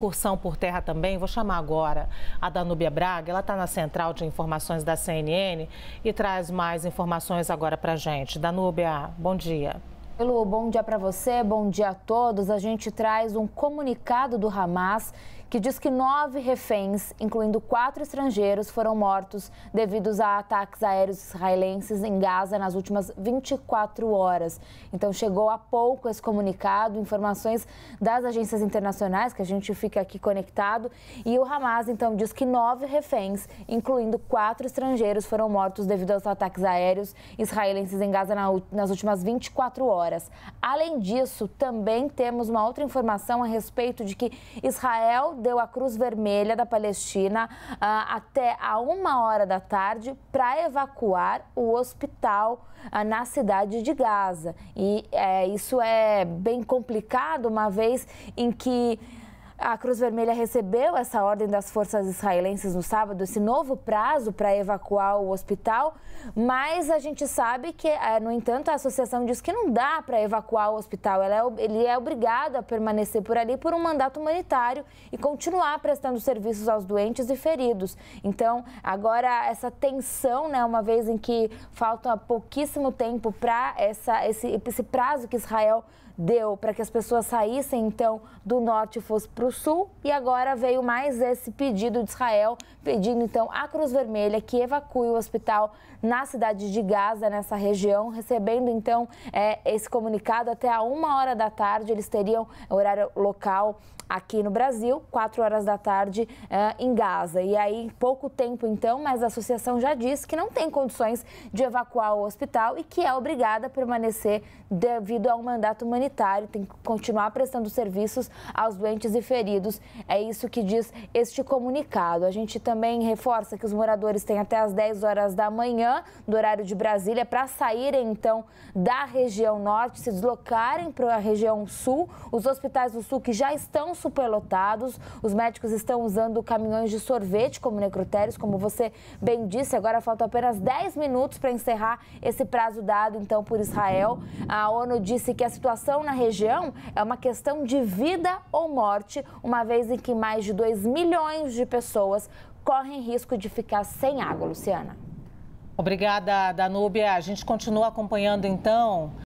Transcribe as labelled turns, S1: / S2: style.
S1: Cursão por terra também, vou chamar agora a Danúbia Braga, ela está na central de informações da CNN e traz mais informações agora para gente. Danúbia, bom dia. Pelo bom dia para você, bom dia a todos. A gente traz um comunicado do Hamas que diz que nove reféns, incluindo quatro estrangeiros, foram mortos devido a ataques aéreos israelenses em Gaza nas últimas 24 horas. Então, chegou há pouco esse comunicado, informações das agências internacionais, que a gente fica aqui conectado, e o Hamas, então, diz que nove reféns, incluindo quatro estrangeiros, foram mortos devido aos ataques aéreos israelenses em Gaza nas últimas 24 horas. Além disso, também temos uma outra informação a respeito de que Israel deu a Cruz Vermelha da Palestina ah, até a uma hora da tarde para evacuar o hospital ah, na cidade de Gaza. E eh, isso é bem complicado, uma vez em que a Cruz Vermelha recebeu essa ordem das forças israelenses no sábado, esse novo prazo para evacuar o hospital, mas a gente sabe que, eh, no entanto, a associação diz que não dá para evacuar o hospital. É, ele é obrigado a permanecer por ali por um mandato humanitário e continuar prestando serviços aos doentes e feridos. Então, agora essa tensão, né, uma vez em que falta pouquíssimo tempo para esse, esse prazo que Israel deu para que as pessoas saíssem então do norte e fossem para o sul e agora veio mais esse pedido de Israel, pedindo então à Cruz Vermelha que evacue o hospital na cidade de Gaza, nessa região, recebendo então é, esse comunicado até a uma hora da tarde. Eles teriam horário local aqui no Brasil, quatro horas da tarde é, em Gaza. E aí, pouco tempo então, mas a associação já disse que não tem condições de evacuar o hospital e que é obrigada a permanecer devido a um mandato humanitário, tem que continuar prestando serviços aos doentes e feridos feridos. É isso que diz este comunicado. A gente também reforça que os moradores têm até as 10 horas da manhã, do horário de Brasília, para saírem então da região norte, se deslocarem para a região sul. Os hospitais do sul que já estão superlotados, os médicos estão usando caminhões de sorvete como necrotérios, como você bem disse. Agora faltam apenas 10 minutos para encerrar esse prazo dado então por Israel. A ONU disse que a situação na região é uma questão de vida ou morte uma vez em que mais de 2 milhões de pessoas correm risco de ficar sem água, Luciana. Obrigada, Danúbia. A gente continua acompanhando então